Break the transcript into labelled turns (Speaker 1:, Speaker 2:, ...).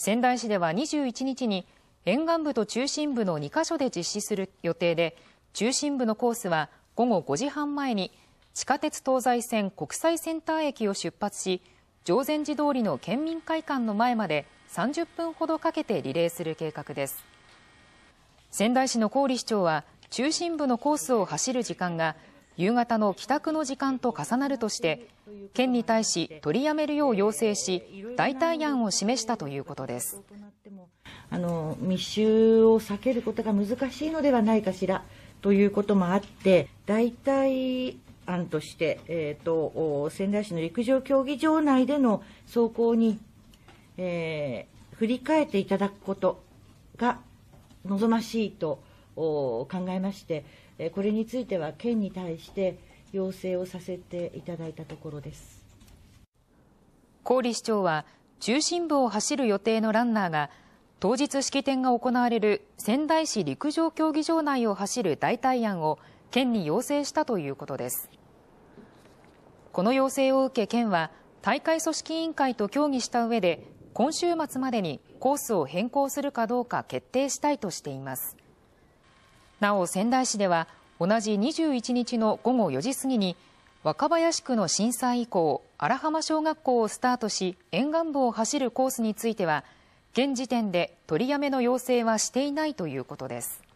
Speaker 1: 仙台市では21日に沿岸部と中心部の2か所で実施する予定で中心部のコースは午後5時半前に地下鉄東西線国際センター駅を出発し常禅寺通りの県民会館の前まで30分ほどかけてリレーする計画です仙台市の郡市長は中心部のコースを走る時間が夕方の帰宅の時間と重なるとして県に対し取りやめるよう要請し代替案を示したということです
Speaker 2: あの密集を避けることが難しいのではないかしらということもあって代替案として、えーと、仙台市の陸上競技場内での走行に、えー、振り替えていただくことが望ましいと考えまして、えこれについては県に対して要請をさせていただいたところです。
Speaker 1: 郡市長は中心部を走る予定のランナーが当日式典が行われる仙台市陸上競技場内を走る代替案を県に要請したということですこの要請を受け県は大会組織委員会と協議した上で今週末までにコースを変更するかどうか決定したいとしていますなお仙台市では同じ21日の午後4時過ぎに若林区の震災以降荒浜小学校をスタートし沿岸部を走るコースについては現時点で取りやめの要請はしていないということです。